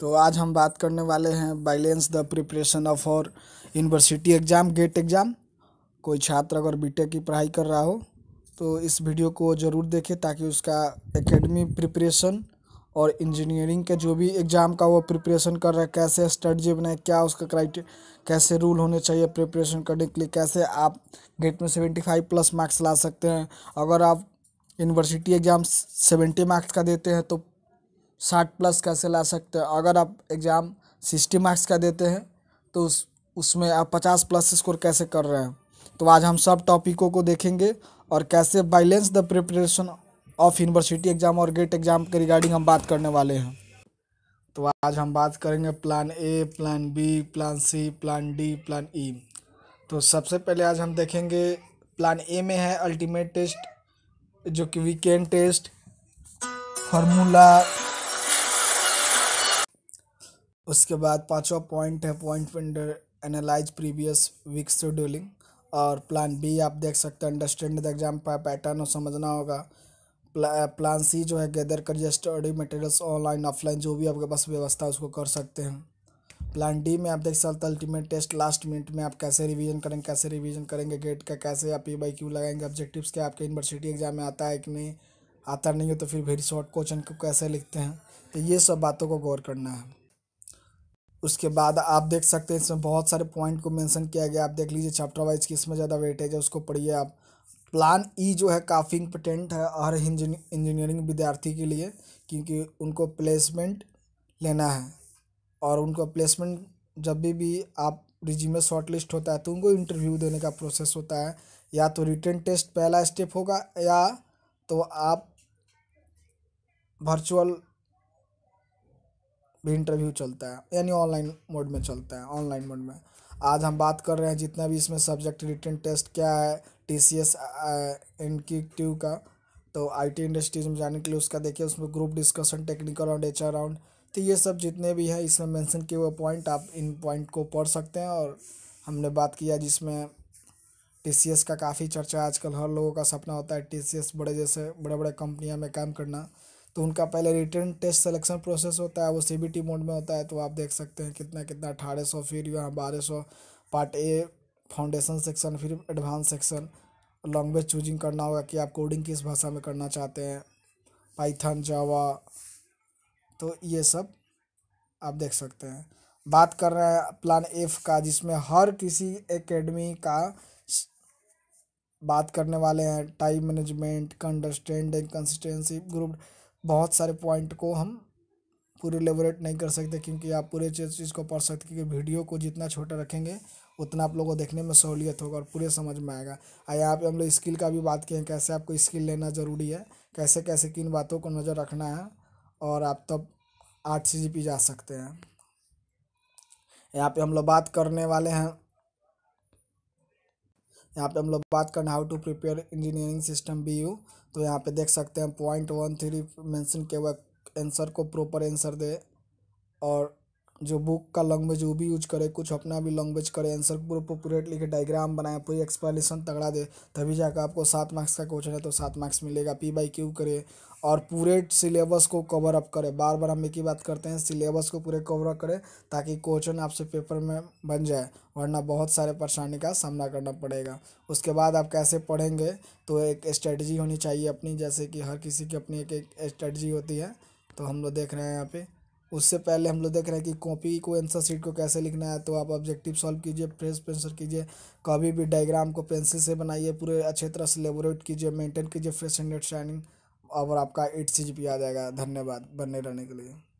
तो आज हम बात करने वाले हैं बैलेंस द प्रिपरेशन ऑफ और यूनिवर्सिटी एग्ज़ाम गेट एग्ज़ाम कोई छात्र अगर बीटेक की पढ़ाई कर रहा हो तो इस वीडियो को ज़रूर देखें ताकि उसका एकेडमी प्रिपरेशन और इंजीनियरिंग के जो भी एग्ज़ाम का वो प्रिपरेशन कर रहा है कैसे स्ट्रेटजी बनाए क्या उसका क्राइटे कैसे रूल होने चाहिए प्रिपरेशन करने के लिए कैसे आप गेट में सेवेंटी फाइव प्लस मार्क्स ला सकते हैं अगर आप यूनिवर्सिटी एग्ज़ाम सेवेंटी मार्क्स का देते हैं तो साठ प्लस कैसे ला सकते हैं अगर आप एग्ज़ाम सिक्सटी मार्क्स का देते हैं तो उस उसमें आप पचास प्लस स्कोर कैसे कर रहे हैं तो आज हम सब टॉपिकों को देखेंगे और कैसे balance the preparation of university exam और गेट एग्ज़ाम के रिगार्डिंग हम बात करने वाले हैं तो आज हम बात करेंगे plan A plan B plan C plan D plan E e। तो सबसे पहले आज हम देखेंगे प्लान ए में है अल्टीमेट टेस्ट जो कि वीकेंड टेस्ट फार्मूला उसके बाद पांचवा पॉइंट है पॉइंट पे एनालाइज प्रीवियस वीक शेड्यूलिंग और प्लान बी आप देख सकते हैं अंडरस्टैंड द एग्जाम पैटर्न और समझना होगा प्लान सी जो है गैदर करिए स्टडी मटेरियल्स ऑनलाइन ऑफलाइन जो भी आपके पास व्यवस्था उसको कर सकते हैं प्लान डी में आप देख सकते हैं अल्टीमेट टेस्ट लास्ट मिनट में आप कैसे रिवीजन करेंगे कैसे रिवीजन करेंगे गेट का कैसे आप ई बाई क्यू लगाएंगे ऑब्जेक्टिव्स क्या आपके यूनिवर्सिटी एग्जाम में आता है कि नहीं आता नहीं हो तो फिर वेरी शॉर्ट क्वेश्चन को कैसे लिखते हैं तो ये सब बातों को गौर करना है उसके बाद आप देख सकते हैं इसमें बहुत सारे पॉइंट को मेंशन किया गया आप देख लीजिए चैप्टर वाइज किस में ज़्यादा वेटेज है उसको पढ़िए आप प्लान ई e जो है काफ़ी इम्पोर्टेंट है हर इंजीनियरिंग विद्यार्थी के लिए क्योंकि उनको प्लेसमेंट लेना है और उनको प्लेसमेंट जब भी भी आप रिज्यूमे शॉर्ट लिस्ट होता है तो उनको इंटरव्यू देने का प्रोसेस होता है या तो रिटर्न टेस्ट पहला स्टेप होगा या तो आप वर्चुअल भी इंटरव्यू चलता है यानी ऑनलाइन मोड में चलता है ऑनलाइन मोड में आज हम बात कर रहे हैं जितना भी इसमें सब्जेक्ट रिटर्न टेस्ट क्या है टी सी एस ट्यू का तो आई टी इंडस्ट्रीज में जाने के लिए उसका देखिए उसमें group discussion technical round H round तो ये सब जितने भी हैं इसमें मेंशन किए हुए पॉइंट आप इन पॉइंट को पढ़ सकते हैं और हमने बात किया जिसमें टी सी एस का काफ़ी चर्चा है आजकल हर लोगों का सपना होता है टी सी एस बड़े जैसे बड़े बड़े कंपनियाँ में काम करना तो उनका पहले रिटर्न टेस्ट सिलेक्शन प्रोसेस होता है वो सी बी टी मोड में होता है तो आप देख सकते हैं कितना कितना अठारह सौ फिर यहाँ बारह सौ पार्ट ए फाउंडेशन सेक्शन फिर एडवांस सेक्शन लैंग्वेज चूजिंग करना होगा कि आप कोडिंग किस भाषा में करना चाहते हैं पाइथन जावा तो ये सब आप देख सकते हैं बात कर रहे हैं प्लान एफ का जिसमें हर किसी एकेडमी का बात करने वाले हैं टाइम मैनेजमेंट कंडरस्टैंड कंसिस्टेंसी ग्रुप बहुत सारे पॉइंट को हम पूरे लेबोरेट नहीं कर सकते क्योंकि आप पूरे चीज़ को पढ़ सकते क्योंकि वीडियो को जितना छोटा रखेंगे उतना आप लोगों को देखने में सहूलियत होगा और पूरे समझ में आएगा और यहाँ पे हम लोग स्किल का भी बात किए हैं कैसे आपको स्किल लेना ज़रूरी है कैसे कैसे किन बातों को नज़र रखना है और आप तब तो आठ सी जा सकते हैं यहाँ पर हम लोग बात करने वाले हैं यहाँ पे हम लोग बात करना how to prepare engineering system B U तो यहाँ पे देख सकते हैं पॉइंट वन थ्री मैंसन के हुआ आंसर को प्रॉपर आंसर दे और जो बुक का लैंग्वेज वो भी यूज करे कुछ अपना भी लैंग्वेज करे आंसर पूरा प्रोपोरेट लिखे डायग्राम बनाए पूरी एक्सप्लेनेशन तगड़ा दे तभी जाकर आपको सात मार्क्स का क्वेश्चन है तो सात मार्क्स मिलेगा पी बाई क्यू करे और पूरे सिलेबस को कवर अप करे बार बार हम एक ही बात करते हैं सिलेबस को पूरे कवर अप करें ताकि क्वेश्चन आपसे पेपर में बन जाए वरना बहुत सारे परेशानी का सामना करना पड़ेगा उसके बाद आप कैसे पढ़ेंगे तो एक स्ट्रेटजी होनी चाहिए अपनी जैसे कि हर किसी की अपनी एक एक स्ट्रेटजी होती है तो हम लोग देख रहे हैं यहाँ पे उससे पहले हम लोग देख रहे हैं कि कॉपी को आंसर शीट को कैसे लिखना है तो आप ऑब्जेक्टिव सॉल्व कीजिए फ्रेश पेंसिल कीजिए कभी भी डायग्राम को पेंसिल से बनाइए पूरे अच्छे तरह से लेबोरेट कीजिए मेंटेन कीजिए फ्रेश अंडरस्टैंडिंग और आपका एट सी जी पी आ जाएगा धन्यवाद बनने रहने के लिए